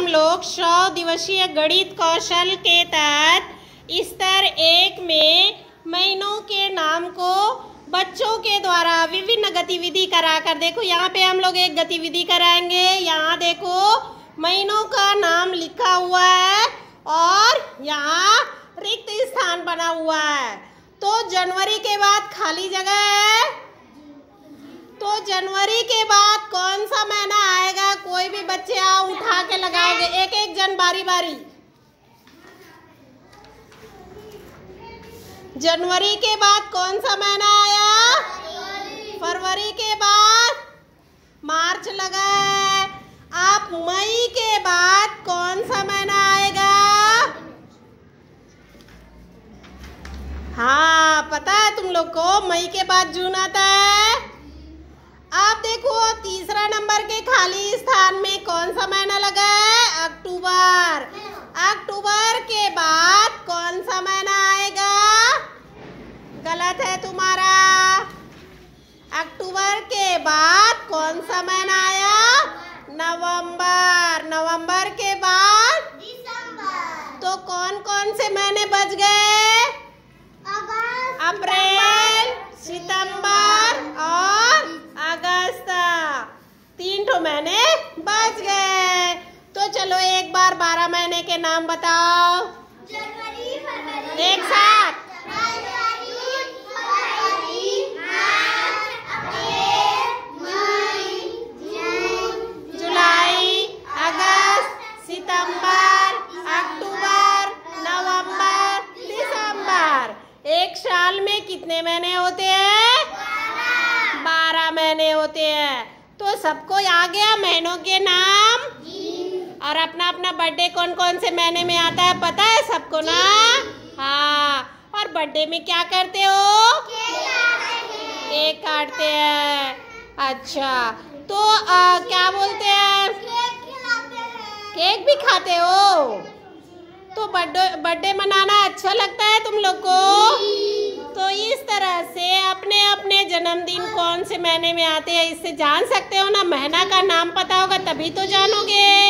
हम लोग सौ दिवसीय गणित कौशल के तहत स्तर एक में महीनों के नाम को बच्चों के द्वारा विभिन्न गतिविधि कराकर देखो यहाँ पे हम लोग एक गतिविधि कराएंगे यहाँ देखो महीनों का नाम लिखा हुआ है और यहाँ रिक्त स्थान बना हुआ है तो जनवरी के बाद खाली जगह है तो जनवरी के बाद कौन सा महीना आएगा बच्चे आओ उठा के लगाओगे एक एक जन बारी बारी जनवरी के बाद कौन सा महीना आया फरवरी के बाद मार्च लगा है आप मई के बाद कौन सा महीना आएगा हाँ पता है तुम लोग को मई के बाद जून आता है आप देखो तीसरा सा महीना लगा है अक्टूबर अक्टूबर के बाद कौन सा महीना आएगा गलत है तुम्हारा अक्टूबर के बाद कौन सा महीना आया नवंबर नवंबर के बाद दिसंबर तो कौन कौन से महीने बच गए अप्रैल सितंबर और अगस्त तीन ठो महीने चलो एक बार बारह महीने के नाम बताओ एक साथ जुलाई अगस्त अक्टूबर दिसंबर एक साल में कितने महीने होते हैं बारह महीने होते हैं तो सबको आ गया महीनों के नाम और अपना अपना बर्थडे कौन कौन से महीने में आता है पता है सबको ना हाँ और बर्थडे में क्या करते हो केक काटते हैं अच्छा तो आ, क्या बोलते हैं केक भी खाते हो तो बर्थडे बर्थडे मनाना अच्छा लगता है तुम लोग को तो इस तरह से अपने अपने जन्मदिन कौन से महीने में आते हैं इससे जान सकते हो ना महीना का नाम पता होगा तभी तो जानोगे